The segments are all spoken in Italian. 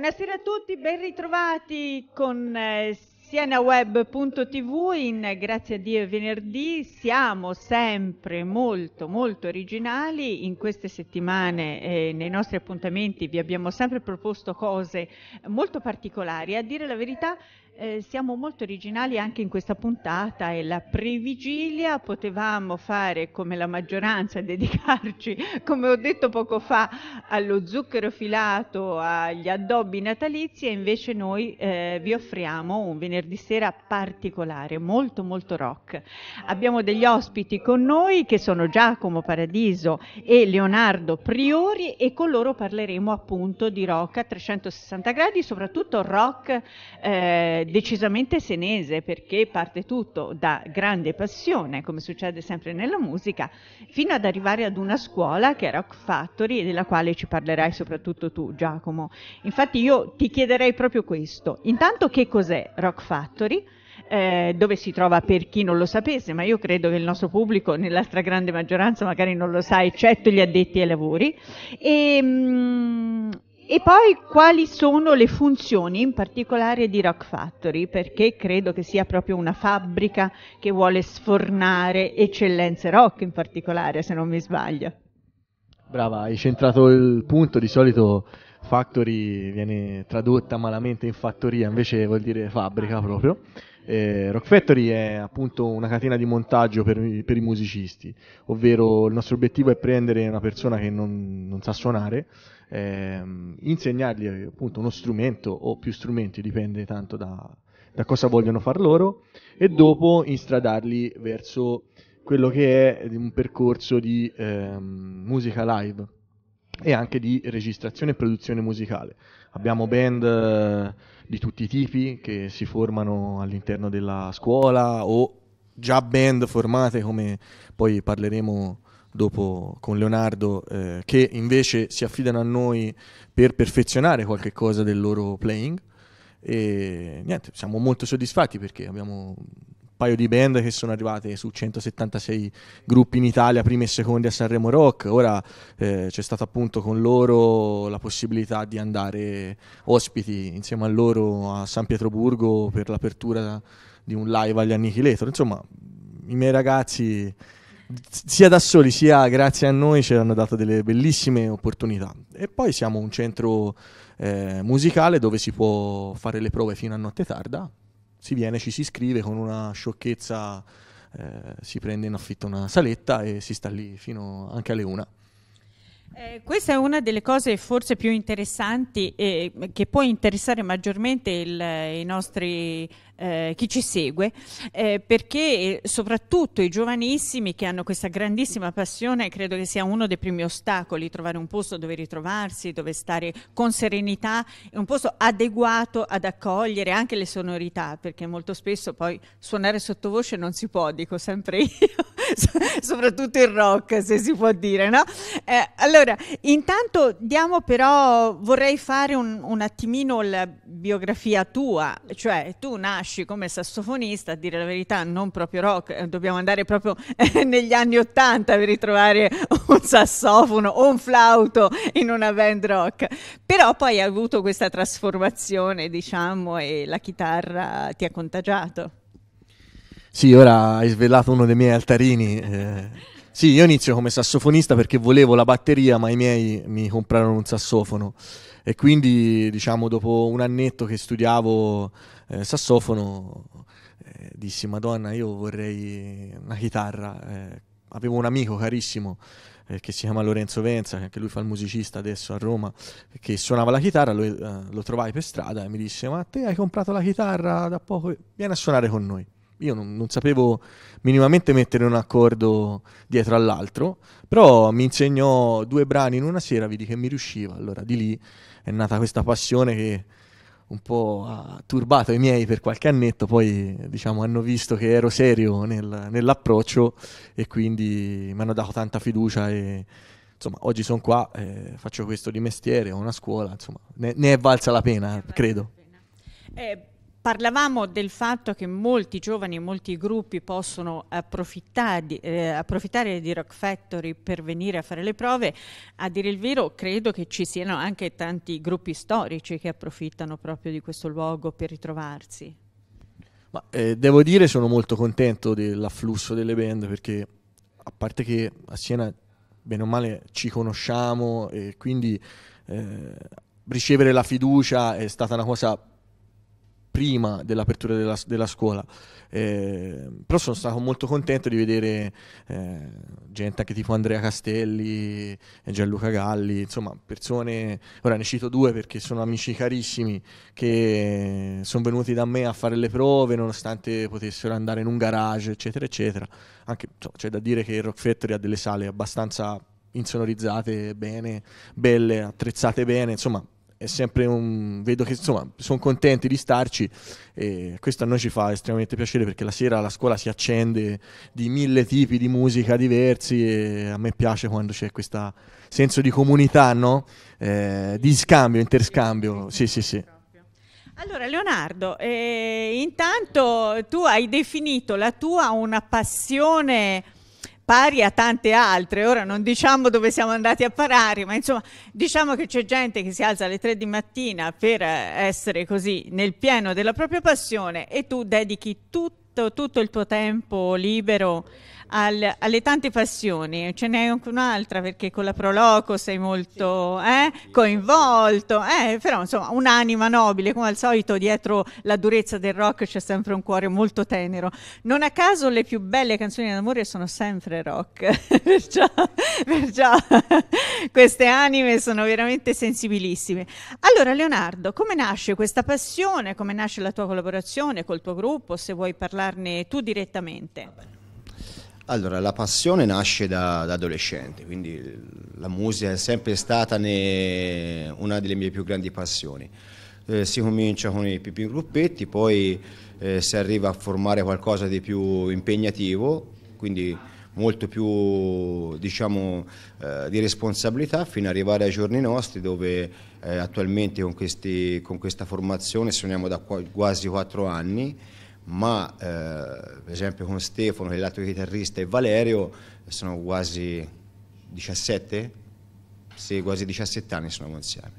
Buonasera a tutti, ben ritrovati con eh, sienaweb.tv in Grazie a Dio venerdì. Siamo sempre molto molto originali in queste settimane eh, nei nostri appuntamenti vi abbiamo sempre proposto cose molto particolari. A dire la verità eh, siamo molto originali anche in questa puntata e la previgilia potevamo fare come la maggioranza, dedicarci, come ho detto poco fa, allo zucchero filato, agli addobbi natalizi e invece noi eh, vi offriamo un venerdì sera particolare, molto molto rock. Abbiamo degli ospiti con noi che sono Giacomo Paradiso e Leonardo Priori e con loro parleremo appunto di rock a 360 gradi, soprattutto rock eh, decisamente senese perché parte tutto da grande passione, come succede sempre nella musica, fino ad arrivare ad una scuola che è Rock Factory della quale ci parlerai soprattutto tu Giacomo. Infatti io ti chiederei proprio questo. Intanto che cos'è Rock Factory? Eh, dove si trova per chi non lo sapesse, ma io credo che il nostro pubblico, nella stragrande maggioranza, magari non lo sa, eccetto gli addetti ai lavori. E, ehm, mh, e poi quali sono le funzioni in particolare di Rock Factory? Perché credo che sia proprio una fabbrica che vuole sfornare eccellenze rock in particolare, se non mi sbaglio. Brava, hai centrato il punto, di solito factory viene tradotta malamente in fattoria, invece vuol dire fabbrica proprio. Eh, Rock Factory è appunto una catena di montaggio per, per, i musicisti, ovvero il nostro obiettivo è prendere una persona che non, non sa suonare ehm, insegnargli appunto uno strumento o più strumenti, dipende tanto da, da cosa vogliono far loro, e dopo instradarli verso quello che è un percorso di ehm, musica live e anche di registrazione e produzione musicale. Abbiamo band eh, di tutti i tipi che si formano all'interno della scuola o già band formate come poi parleremo dopo con Leonardo, eh, che invece si affidano a noi per perfezionare qualche cosa del loro playing. E niente, siamo molto soddisfatti perché abbiamo un paio di band che sono arrivate su 176 gruppi in Italia, prime e seconde a Sanremo Rock. Ora eh, c'è stata appunto con loro la possibilità di andare ospiti insieme a loro a San Pietroburgo per l'apertura di un live agli Annihilator. Insomma, i miei ragazzi sia da soli sia grazie a noi ci hanno dato delle bellissime opportunità. E poi siamo un centro eh, musicale dove si può fare le prove fino a notte tarda, si viene, ci si iscrive con una sciocchezza, eh, si prende in affitto una saletta e si sta lì fino anche alle una. Eh, questa è una delle cose forse più interessanti e eh, che può interessare maggiormente il, eh, i nostri, eh, chi ci segue, eh, perché eh, soprattutto i giovanissimi che hanno questa grandissima passione credo che sia uno dei primi ostacoli, trovare un posto dove ritrovarsi, dove stare con serenità, un posto adeguato ad accogliere anche le sonorità, perché molto spesso poi suonare sottovoce non si può, dico sempre io, soprattutto il rock, se si può dire, no? Eh, allora, intanto diamo però, vorrei fare un, un, attimino la biografia tua, cioè tu nasci come sassofonista, a dire la verità, non proprio rock, eh, dobbiamo andare proprio eh, negli anni Ottanta per ritrovare un sassofono o un flauto in una band rock, però poi hai avuto questa trasformazione, diciamo, e la chitarra ti ha contagiato. Sì, ora hai svelato uno dei miei altarini. Eh. Sì, io inizio come sassofonista perché volevo la batteria, ma i miei mi comprarono un sassofono. E quindi, diciamo, dopo un annetto che studiavo eh, sassofono, eh, dissi: Madonna, io vorrei una chitarra. Eh, avevo un amico carissimo eh, che si chiama Lorenzo Venza, che anche lui fa il musicista adesso a Roma, che suonava la chitarra, lo, eh, lo trovai per strada e mi disse ma te hai comprato la chitarra da poco, vieni a suonare con noi io non, non, sapevo minimamente mettere un accordo dietro all'altro, però mi insegnò due brani in una sera, vidi che mi riusciva, allora di lì è nata questa passione che un po' ha turbato i miei per qualche annetto, poi diciamo, hanno visto che ero serio nel, nell'approccio e quindi mi hanno dato tanta fiducia e insomma oggi sono qua, eh, faccio questo di mestiere, ho una scuola, insomma ne, ne è valsa la pena, credo. Eh, Parlavamo del fatto che molti giovani e molti gruppi possono approfittare, eh, approfittare di Rock Factory per venire a fare le prove. A dire il vero, credo che ci siano anche tanti gruppi storici che approfittano proprio di questo luogo per ritrovarsi. Ma, eh, devo dire, sono molto contento dell'afflusso delle band perché, a parte che a Siena, bene o male, ci conosciamo e quindi eh, ricevere la fiducia è stata una cosa prima dell'apertura della, della scuola. Eh, però sono stato molto contento di vedere eh, gente anche tipo Andrea Castelli, e eh, Gianluca Galli, insomma persone, ora ne cito due perché sono amici carissimi che sono venuti da me a fare le prove nonostante potessero andare in un garage eccetera eccetera. Anche insomma, c'è da dire che il Rock Factory ha delle sale abbastanza insonorizzate bene, belle, attrezzate bene, insomma è sempre un... vedo che insomma sono contenti di starci e questo a noi ci fa estremamente piacere perché la sera la scuola si accende di mille tipi di musica diversi e a me piace quando c'è questo senso di comunità, no? eh, di scambio, interscambio, sì sì sì. Allora Leonardo, eh, intanto tu hai definito la tua una passione pari a tante altre. Ora non diciamo dove siamo andati a parare, ma insomma diciamo che c'è gente che si alza alle tre di mattina per eh, essere così nel pieno della propria passione e tu dedichi tutto, tutto il tuo tempo libero al, alle tante passioni. Ce n'è anche un'altra perché con la Proloco sei molto eh, coinvolto, eh, però insomma un'anima nobile, come al solito dietro la durezza del rock c'è sempre un cuore molto tenero. Non a caso le più belle canzoni d'amore sono sempre rock, perciò, perciò queste anime sono veramente sensibilissime. Allora Leonardo, come nasce questa passione? Come nasce la tua collaborazione col tuo gruppo? Se vuoi parlarne tu direttamente. Allora, la passione nasce da, da adolescente, quindi la musica è sempre stata ne, una delle mie più grandi passioni. Eh, si comincia con i piccoli gruppetti, poi eh, si arriva a formare qualcosa di più impegnativo, quindi molto più diciamo, eh, di responsabilità fino ad arrivare ai giorni nostri dove eh, attualmente con, questi, con questa formazione suoniamo da quasi quattro anni ma eh, per esempio con Stefano, l'altro chitarrista e Valerio sono quasi 17, sì, quasi 17 anni sono insieme.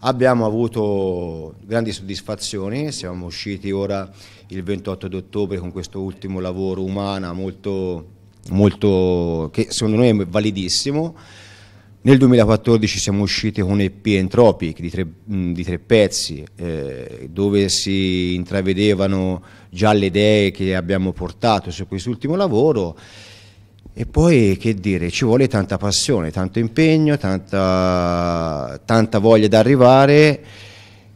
Abbiamo avuto grandi soddisfazioni, siamo usciti ora il 28 d'ottobre con questo ultimo lavoro umana molto, molto che secondo noi è validissimo. Nel 2014 siamo usciti con EP Entropic di tre, di tre pezzi, eh, dove si intravedevano già le idee che abbiamo portato su quest'ultimo lavoro. E poi che dire, ci vuole tanta passione, tanto impegno, tanta, tanta voglia d'arrivare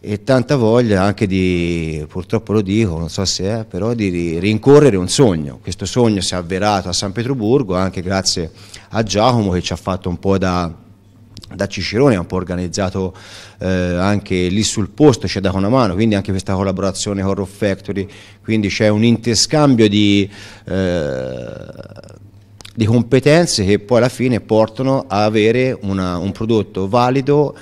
e tanta voglia anche di, purtroppo lo dico, non so se è, però di, rincorrere un sogno. Questo sogno si è avverato a San Pietroburgo anche grazie a Giacomo che ci ha fatto un po' da, da Cicerone, ha un po' organizzato eh, anche lì sul posto, ci ha dato una mano, quindi anche questa collaborazione con Rock Factory, quindi c'è un interscambio di... Eh, di competenze che poi alla fine portano a avere una, un prodotto valido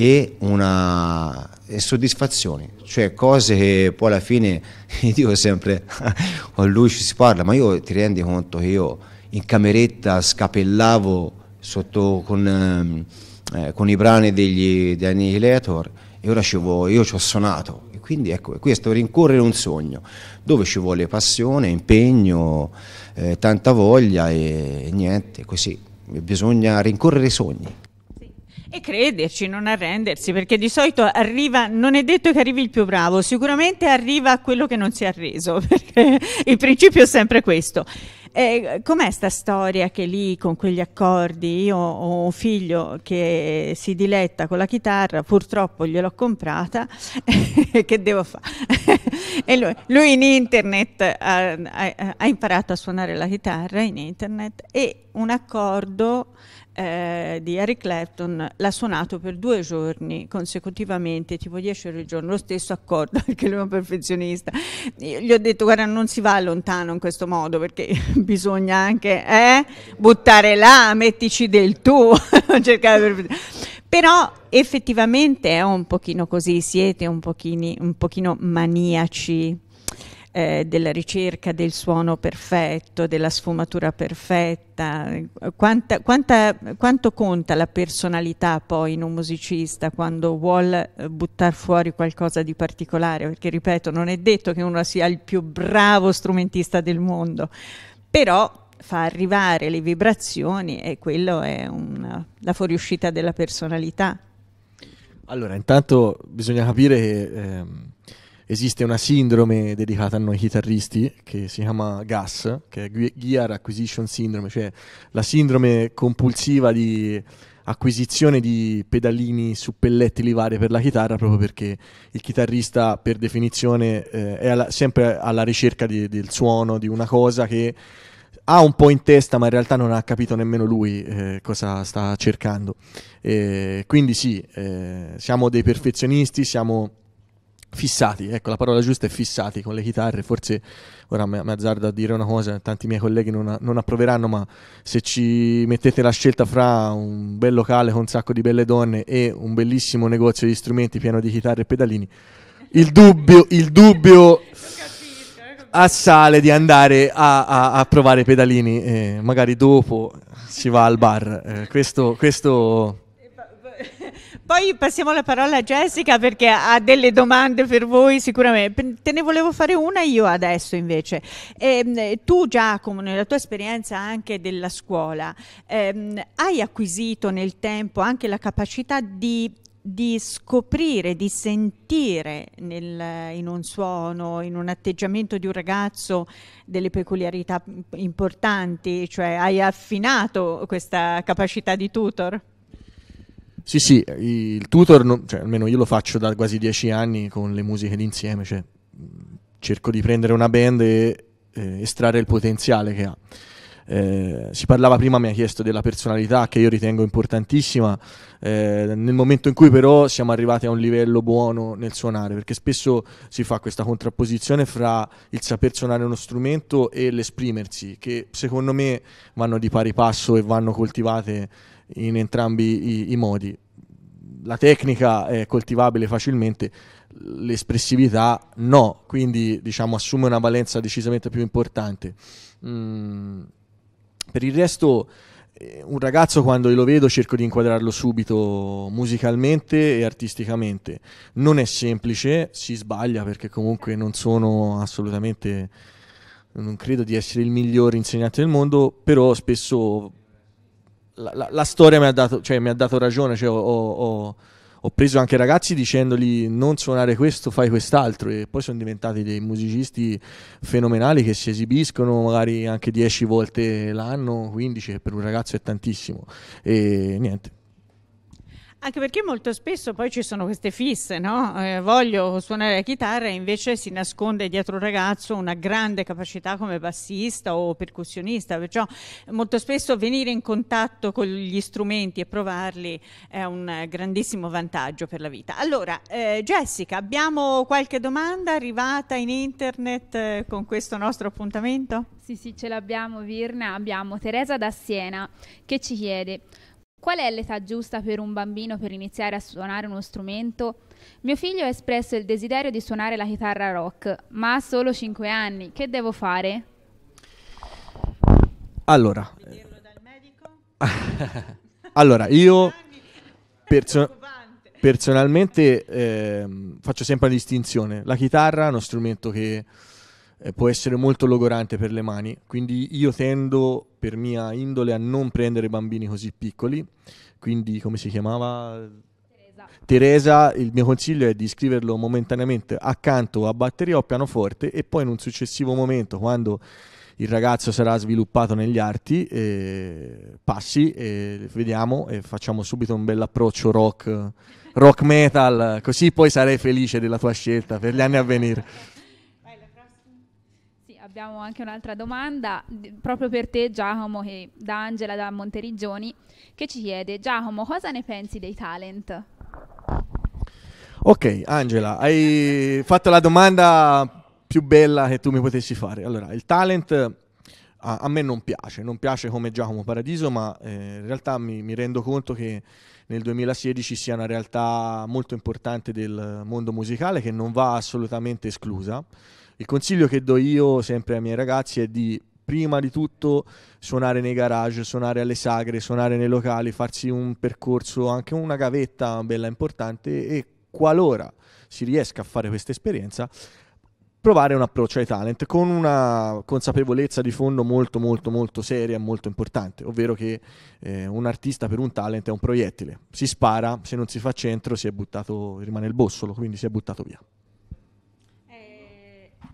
e una soddisfazione, cioè cose che poi alla fine io dico sempre con lui ci si parla, ma io ti rendi conto che io in cameretta scapellavo sotto con, ehm, eh, con i brani degli, Annihilator e ora vo, io ci ho suonato. E quindi ecco, questo rincorrere un sogno dove ci vuole passione, impegno, eh, tanta voglia e, e niente, così bisogna rincorrere i sogni. E crederci, non arrendersi, perché di solito arriva, non è detto che arrivi il più bravo, sicuramente arriva quello che non si è arreso, perché il principio è sempre questo. Eh, com'è sta storia che lì con quegli accordi io ho un figlio che si diletta con la chitarra, purtroppo gliel'ho comprata, che devo fare? lui, lui, in internet ha, ha, ha, imparato a suonare la chitarra in internet e un accordo eh, di Eric Clapton l'ha suonato per due giorni consecutivamente, tipo 10 ore al giorno, lo stesso accordo, perché lui è un perfezionista. Io gli ho detto, guarda, non si va lontano in questo modo, perché bisogna anche eh, buttare là, mettici del tuo, Però effettivamente è un pochino così, siete un pochino, un pochino maniaci eh, della ricerca del suono perfetto, della sfumatura perfetta, quanta, quanta, quanto conta la personalità poi in un musicista quando vuole eh, buttare fuori qualcosa di particolare, perché ripeto non è detto che uno sia il più bravo strumentista del mondo, però fa arrivare le vibrazioni e quello è una, la fuoriuscita della personalità. Allora, intanto bisogna capire che ehm, esiste una sindrome dedicata a noi chitarristi che si chiama GAS, che è Gear Acquisition Syndrome, cioè la sindrome compulsiva di acquisizione di pedalini suppelletti livare per la chitarra proprio perché il chitarrista per definizione eh, è alla, sempre alla ricerca di, del suono, di una cosa che ha un po' in testa ma in realtà non ha capito nemmeno lui eh, cosa sta cercando. Eh, quindi sì, eh, siamo dei perfezionisti, siamo fissati, ecco la parola giusta è fissati con le chitarre, forse ora mi azzardo a dire una cosa, tanti miei colleghi non, non, approveranno, ma se ci mettete la scelta fra un bel locale con un sacco di belle donne e un bellissimo negozio di strumenti pieno di chitarre e pedalini, il dubbio, il dubbio assale di andare a, a, a provare i pedalini, eh, magari dopo si va al bar, eh, questo, questo poi passiamo la parola a Jessica perché ha delle domande per voi sicuramente. Te ne volevo fare una io adesso invece. E, ehm, tu Giacomo, nella tua esperienza anche della scuola, ehm, hai acquisito nel tempo anche la capacità di di scoprire, di sentire nel, in un suono, in un atteggiamento di un ragazzo delle peculiarità importanti, cioè hai affinato questa capacità di tutor? Sì, sì, il tutor, non, cioè, almeno io lo faccio da quasi dieci anni con le musiche d'insieme, cioè, cerco di prendere una band e eh, estrarre il potenziale che ha. Eh, si parlava prima, mi ha chiesto della personalità che io ritengo importantissima, eh, nel momento in cui però siamo arrivati a un livello buono nel suonare, perché spesso si fa questa contrapposizione fra il saper suonare uno strumento e l'esprimersi, che secondo me vanno di pari passo e vanno coltivate in entrambi i, i modi. La tecnica è coltivabile facilmente, l'espressività no, quindi diciamo assume una valenza decisamente più importante. Mm, per il resto, eh, un ragazzo quando lo vedo cerco di inquadrarlo subito musicalmente e artisticamente. Non è semplice, si sbaglia perché comunque non sono assolutamente, non credo di essere il miglior insegnante del mondo, però spesso la, la, la storia mi ha dato, cioè, mi ha dato ragione, cioè, ho, ho ho preso anche ragazzi dicendogli non suonare questo, fai quest'altro e poi sono diventati dei musicisti fenomenali che si esibiscono magari anche 10 volte l'anno, 15 che per un ragazzo è tantissimo e niente, anche perché molto spesso poi ci sono queste fisse, no? Eh, voglio suonare la chitarra e invece si nasconde dietro un ragazzo una grande capacità come bassista o percussionista, perciò molto spesso venire in contatto con gli strumenti e provarli è un grandissimo vantaggio per la vita. Allora, eh, Jessica, abbiamo qualche domanda arrivata in internet eh, con questo nostro appuntamento? Sì, sì, ce l'abbiamo Virna, abbiamo Teresa da Siena che ci chiede Qual è l'età giusta per un bambino per iniziare a suonare uno strumento? Mio figlio ha espresso il desiderio di suonare la chitarra rock, ma ha solo 5 anni. Che devo fare? Allora, eh, allora io perso- personalmente eh, faccio sempre la distinzione. La chitarra è uno strumento che eh, può essere molto logorante per le mani, quindi io tendo per mia indole a non prendere bambini così piccoli, quindi come si chiamava? Teresa, il mio consiglio è di scriverlo momentaneamente accanto a batteria o pianoforte e poi in un successivo momento, quando il ragazzo sarà sviluppato negli arti, eh, passi e vediamo e facciamo subito un bel approccio rock, rock metal, così poi sarai felice della tua scelta per gli anni a venire abbiamo anche un'altra domanda proprio per te Giacomo che, da Angela da Monteriggioni che ci chiede Giacomo cosa ne pensi dei talent? Ok Angela hai fatto la domanda più bella che tu mi potessi fare allora il talent a, a me non piace non piace come Giacomo Paradiso ma eh, in realtà mi, mi rendo conto che nel 2016 sia una realtà molto importante del mondo musicale che non va assolutamente esclusa il consiglio che do io sempre ai miei ragazzi è di prima di tutto suonare nei garage, suonare alle sagre, suonare nei locali, farsi un percorso, anche una gavetta bella importante e qualora si riesca a fare questa esperienza provare un approccio ai talent con una consapevolezza di fondo molto molto molto seria e molto importante, ovvero che eh, un artista per un talent è un proiettile, si spara, se non si fa centro si buttato, rimane il bossolo, quindi si è buttato via.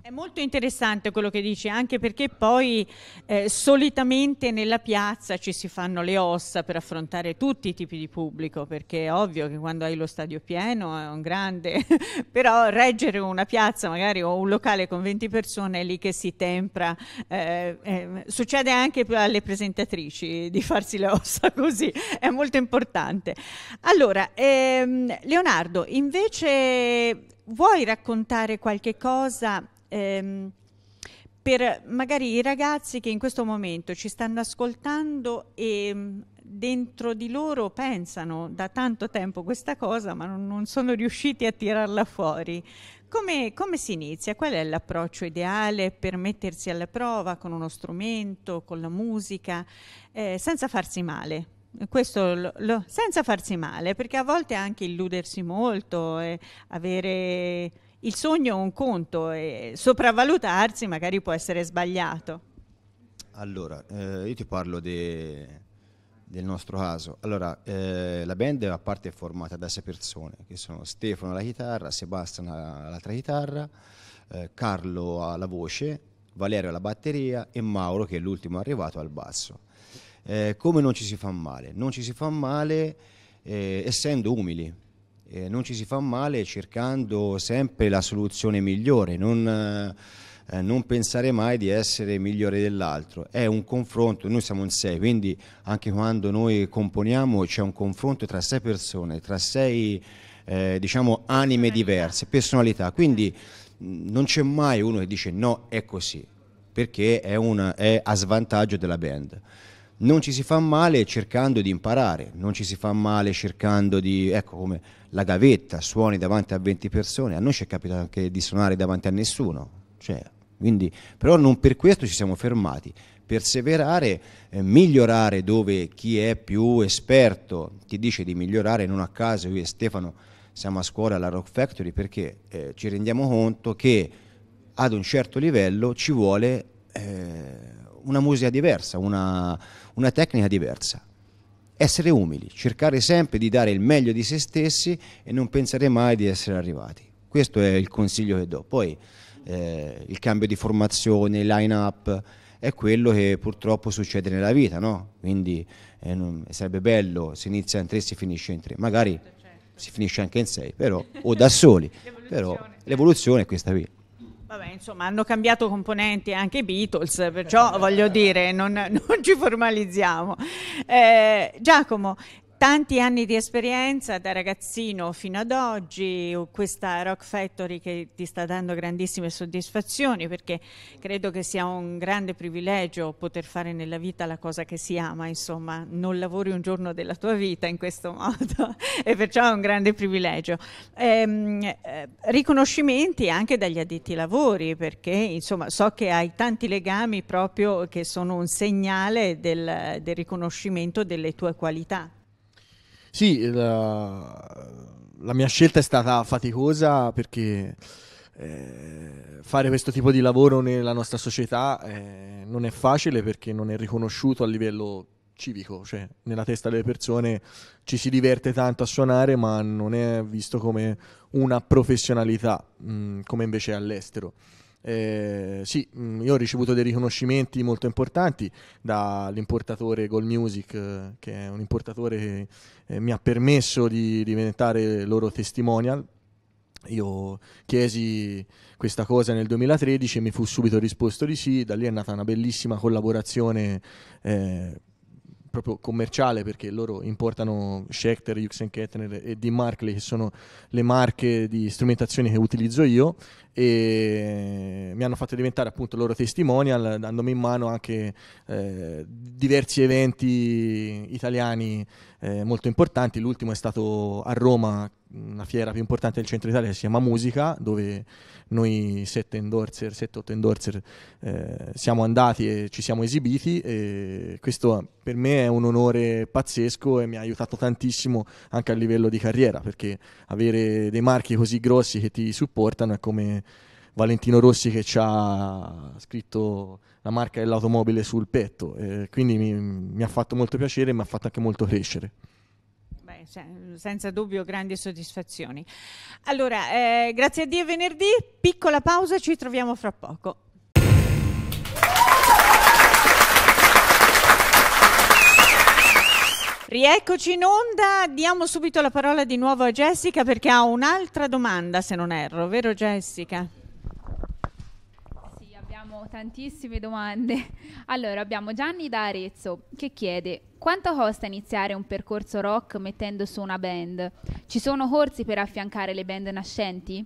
È molto interessante quello che dici, anche perché poi eh, solitamente nella piazza ci si fanno le ossa per affrontare tutti i tipi di pubblico, perché è ovvio che quando hai lo stadio pieno è un grande, però reggere una piazza magari o un locale con 20 persone è lì che si tempra. Eh, eh, succede anche alle presentatrici di farsi le ossa così, è molto importante. Allora, ehm, Leonardo, invece vuoi raccontare qualche cosa ehm, per magari i ragazzi che in questo momento ci stanno ascoltando e mm, dentro di loro pensano da tanto tempo questa cosa ma non, non sono riusciti a tirarla fuori. Come, come, si inizia? Qual è l'approccio ideale per mettersi alla prova con uno strumento, con la musica, eh, senza farsi male? Questo lo, lo, senza farsi male, perché a volte anche illudersi molto, eh, avere il sogno è un conto e sopravvalutarsi magari può essere sbagliato. Allora, eh, io ti parlo de, del nostro caso. Allora, eh, la band a parte è formata da sei persone, che sono Stefano alla chitarra, Sebastian all'altra chitarra, eh, Carlo alla voce, Valerio alla batteria e Mauro, che è l'ultimo arrivato, al basso. Eh, come non ci si fa male? Non ci si fa male eh, essendo umili, eh, non ci si fa male cercando sempre la soluzione migliore, non, eh, non pensare mai di essere migliore dell'altro. È un confronto, noi siamo in sei, quindi anche quando noi componiamo c'è un confronto tra sei persone, tra sei eh, diciamo, anime diverse, personalità. Quindi non c'è mai uno che dice no, è così, perché è, una, è a svantaggio della band non ci si fa male cercando di imparare, non ci si fa male cercando di, ecco come la gavetta, suoni davanti a 20 persone, a noi ci è capitato anche di suonare davanti a nessuno, cioè, quindi, però non per questo ci siamo fermati, perseverare, eh, migliorare dove chi è più esperto ti dice di migliorare, non a caso io e Stefano siamo a scuola alla Rock Factory perché eh, ci rendiamo conto che ad un certo livello ci vuole eh, una musica diversa, una, una tecnica diversa. Essere umili, cercare sempre di dare il meglio di se stessi e non pensare mai di essere arrivati. Questo è il consiglio che do. Poi eh, il cambio di formazione, il line-up, è quello che purtroppo succede nella vita, no? Quindi eh, non, sarebbe bello se inizia in tre e si finisce in tre, magari certo, certo. si finisce anche in sei, però, o da soli, l'evoluzione è questa qui. Vabbè, insomma, hanno cambiato componenti anche i Beatles, perciò voglio dire, non, non ci formalizziamo. Eh, Giacomo, tanti anni di esperienza da ragazzino fino ad oggi, questa Rock Factory che ti sta dando grandissime soddisfazioni perché credo che sia un grande privilegio poter fare nella vita la cosa che si ama, insomma, non lavori un giorno della tua vita in questo modo e perciò è un grande privilegio. Ehm, eh, riconoscimenti anche dagli addetti lavori perché insomma so che hai tanti legami proprio che sono un segnale del, del riconoscimento delle tue qualità. Sì, la, la mia scelta è stata faticosa perché eh, fare questo tipo di lavoro nella nostra società eh, non è facile perché non è riconosciuto a livello civico, cioè nella testa delle persone ci si diverte tanto a suonare ma non è visto come una professionalità mh, mm, come invece è all'estero. Eh, sì, mm, io ho ricevuto dei riconoscimenti molto importanti dall'importatore Gold Music, eh, che è un importatore che eh, mi ha permesso di diventare loro testimonial. Io chiesi questa cosa nel 2013 e mi fu subito risposto di sì, da lì è nata una bellissima collaborazione. Eh, proprio commerciale perché loro importano Schecter, Juxen Kettner e Dean Markley che sono le marche di strumentazione che utilizzo io e mi hanno fatto diventare appunto loro testimonial dandomi in mano anche eh, diversi eventi italiani eh, molto importanti l'ultimo è stato a Roma una fiera più importante del centro Italia che si chiama Musica, dove noi sette endorser, 7-8 endorser eh, siamo andati e ci siamo esibiti e questo per me è un onore pazzesco e mi ha aiutato tantissimo anche a livello di carriera, perché avere dei marchi così grossi che ti supportano è come Valentino Rossi che ci ha scritto la marca dell'automobile sul petto, eh, quindi mi, mi ha fatto molto piacere e mi ha fatto anche molto crescere beh, senza dubbio grandi soddisfazioni. Allora, eh, grazie a Dio venerdì, piccola pausa, ci troviamo fra poco. Rieccoci in onda, diamo subito la parola di nuovo a Jessica perché ha un'altra domanda se non erro, vero Jessica? abbiamo tantissime domande. Allora, abbiamo Gianni da Arezzo che chiede quanto costa iniziare un percorso rock mettendo su una band? Ci sono corsi per affiancare le band nascenti?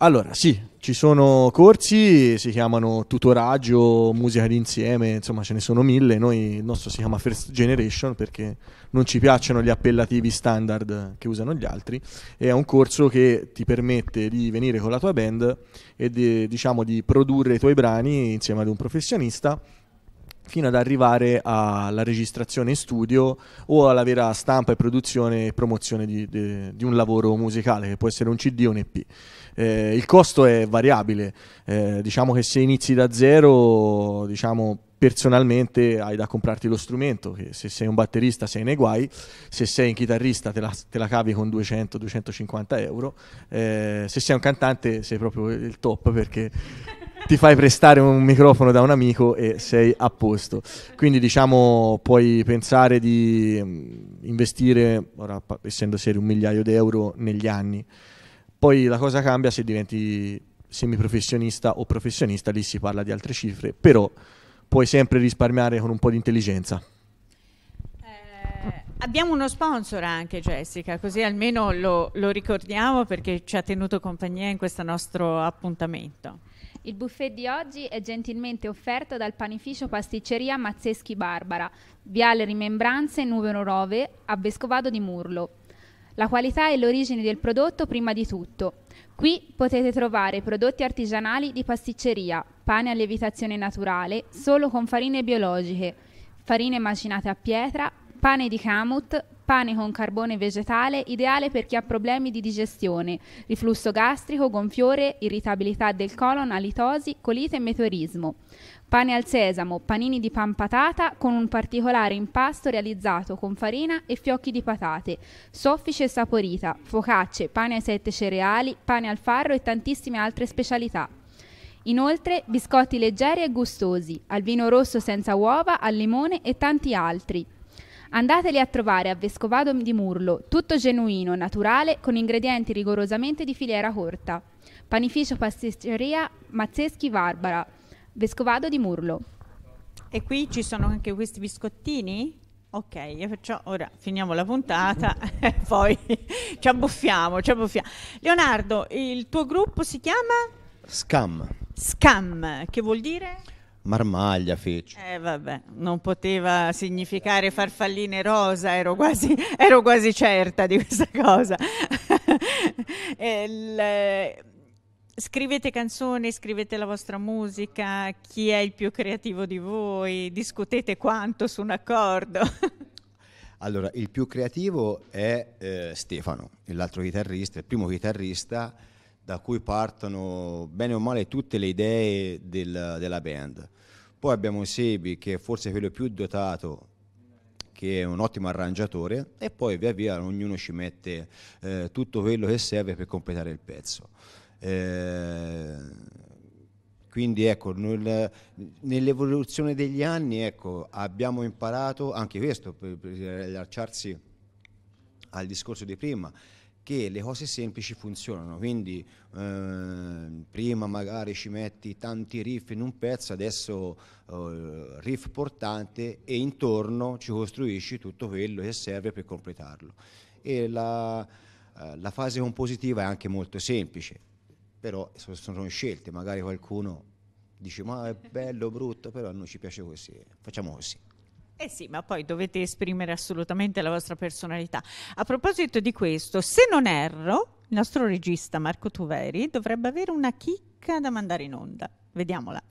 Allora, sì, ci sono corsi, si chiamano tutoraggio, musica d'insieme, insomma ce ne sono mille, Noi, il nostro si chiama First Generation perché non ci piacciono gli appellativi standard che usano gli altri, è un corso che ti permette di venire con la tua band e di, diciamo, di produrre i tuoi brani insieme ad un professionista fino ad arrivare alla registrazione in studio o alla vera stampa e produzione e promozione di, di, di un lavoro musicale che può essere un CD o un EP eh, il costo è variabile, eh, diciamo che se inizi da zero, diciamo personalmente hai da comprarti lo strumento, che se sei un batterista sei nei guai, se sei un chitarrista te la, te la cavi con 200-250 euro, eh, se sei un cantante sei proprio il top perché ti fai prestare un microfono da un amico e sei a posto. Quindi diciamo puoi pensare di mm, investire, ora essendo seri, un migliaio di euro negli anni. Poi la cosa cambia se diventi semiprofessionista o professionista, lì si parla di altre cifre, però puoi sempre risparmiare con un po' di intelligenza. Eh, abbiamo uno sponsor anche Jessica, così almeno lo, lo ricordiamo perché ci ha tenuto compagnia in questo nostro appuntamento. Il buffet di oggi è gentilmente offerto dal panificio pasticceria Mazzeschi Barbara, Viale Rimembranze numero 9 a Vescovado di Murlo la qualità e l'origine del prodotto prima di tutto. Qui potete trovare prodotti artigianali di pasticceria, pane a lievitazione naturale, solo con farine biologiche, farine macinate a pietra, pane di camut, pane con carbone vegetale ideale per chi ha problemi di digestione, riflusso gastrico, gonfiore, irritabilità del colon, alitosi, colite e meteorismo. Pane al sesamo, panini di pan patata con un particolare impasto realizzato con farina e fiocchi di patate, soffice e saporita, focacce, pane ai sette cereali, pane al farro e tantissime altre specialità. Inoltre, biscotti leggeri e gustosi, al vino rosso senza uova, al limone e tanti altri. Andateli a trovare a Vescovado di Murlo, tutto genuino, naturale, con ingredienti rigorosamente di filiera corta. Panificio Pasticceria Mazzeschi Barbara, Vescovado di Murlo. E qui ci sono anche questi biscottini? Ok, io ora finiamo la puntata e poi ci abbuffiamo, ci abbuffiamo. Leonardo, il tuo gruppo si chiama? Scam. Scam, che vuol dire? Marmaglia fece. Eh vabbè, non poteva significare farfalline rosa, ero quasi, ero quasi certa di questa cosa. il, Scrivete canzoni, scrivete la vostra musica, chi è il più creativo di voi, discutete quanto su un accordo. allora, il più creativo è eh, Stefano, l'altro chitarrista, il primo chitarrista da cui partono bene o male tutte le idee del, della band. Poi abbiamo Sebi che è forse quello più dotato che è un ottimo arrangiatore e poi via via ognuno ci mette eh, tutto quello che serve per completare il pezzo. Eh, quindi ecco, nell'evoluzione degli anni ecco, abbiamo imparato anche questo, per, per rilasciarsi al discorso di prima, che le cose semplici funzionano, quindi eh, prima magari ci metti tanti riff in un pezzo, adesso eh, riff portante e intorno ci costruisci tutto quello che serve per completarlo. E la, eh, la fase compositiva è anche molto semplice, però sono scelte, magari qualcuno dice ma è bello, brutto, però a noi ci piace così, facciamo così. Eh sì, ma poi dovete esprimere assolutamente la vostra personalità. A proposito di questo, se non erro, il nostro regista Marco Tuveri dovrebbe avere una chicca da mandare in onda. Vediamola.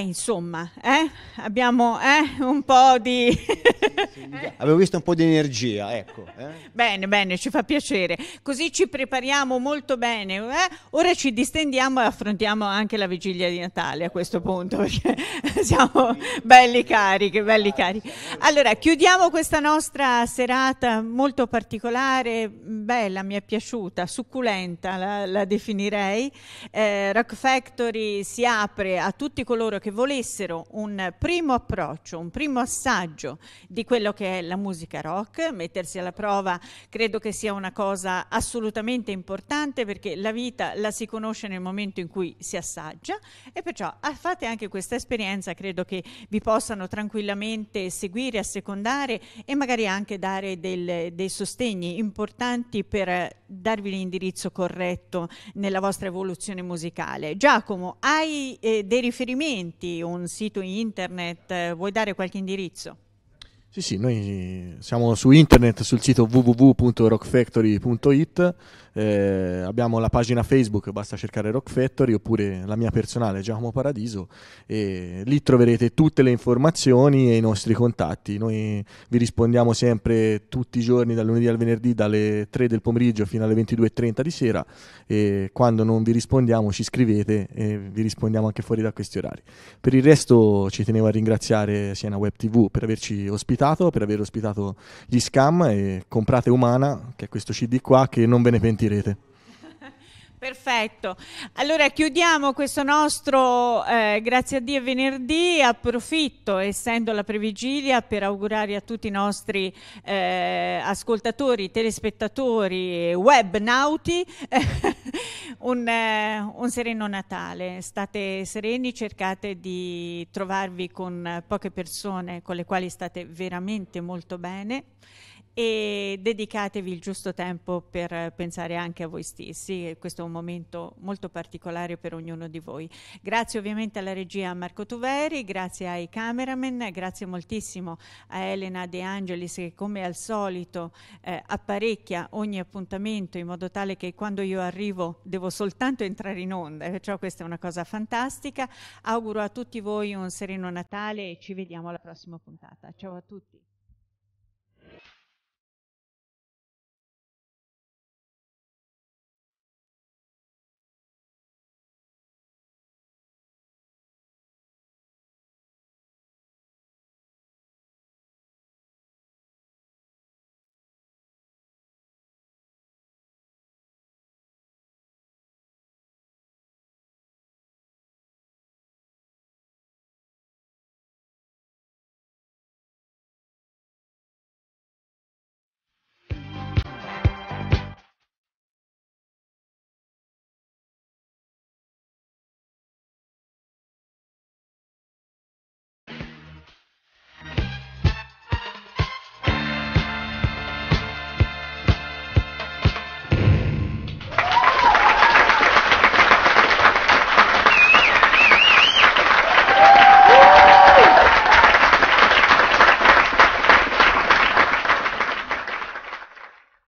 Eh, insomma, eh? abbiamo eh, un po' di... Avevo visto un po' di energia, ecco. Eh? Bene, bene, ci fa piacere. Così ci prepariamo molto bene. Eh. Ora ci distendiamo e affrontiamo anche la vigilia di Natale a questo punto, perché siamo belli carichi, belli carichi. Allora, chiudiamo questa nostra serata molto particolare, bella, mi è piaciuta, succulenta la, la definirei. Eh, Rock Factory si apre a tutti coloro che che volessero un primo approccio, un primo assaggio di quello che è la musica rock, mettersi alla prova credo che sia una cosa assolutamente importante perché la vita la si conosce nel momento in cui si assaggia e perciò ah, fate anche questa esperienza, credo che vi possano tranquillamente seguire, assecondare e magari anche dare del, dei sostegni importanti per darvi l'indirizzo corretto nella vostra evoluzione musicale. Giacomo, hai eh, dei riferimenti, un sito internet, vuoi dare qualche indirizzo? Sì, sì, noi siamo su internet sul sito www.rockfactory.it, eh, abbiamo la pagina Facebook, basta cercare Rock Factory oppure la mia personale Giacomo Paradiso e lì troverete tutte le informazioni e i nostri contatti. Noi vi rispondiamo sempre tutti i giorni dal lunedì al venerdì dalle 3 del pomeriggio fino alle 22.30 di sera e quando non vi rispondiamo ci scrivete e vi rispondiamo anche fuori da questi orari. Per il resto ci tenevo a ringraziare Siena Web TV per averci ospitato ospitato, per aver ospitato gli Scam e comprate Umana, che è questo CD qua che non ve ne pentirete. Perfetto, allora chiudiamo questo nostro eh, grazie a Dio venerdì, approfitto essendo la previgilia per augurare a tutti i nostri eh, ascoltatori, telespettatori e webnauti eh, un, un, sereno Natale, state sereni, cercate di trovarvi con poche persone con le quali state veramente molto bene e dedicatevi il giusto tempo per pensare anche a voi stessi. Questo è un momento molto particolare per ognuno di voi. Grazie ovviamente alla regia Marco Tuveri, grazie ai cameraman, grazie moltissimo a Elena De Angelis che come al solito eh, apparecchia ogni appuntamento in modo tale che quando io arrivo devo soltanto entrare in onda, perciò questa è una cosa fantastica. Auguro a tutti voi un sereno Natale e ci vediamo alla prossima puntata. Ciao a tutti.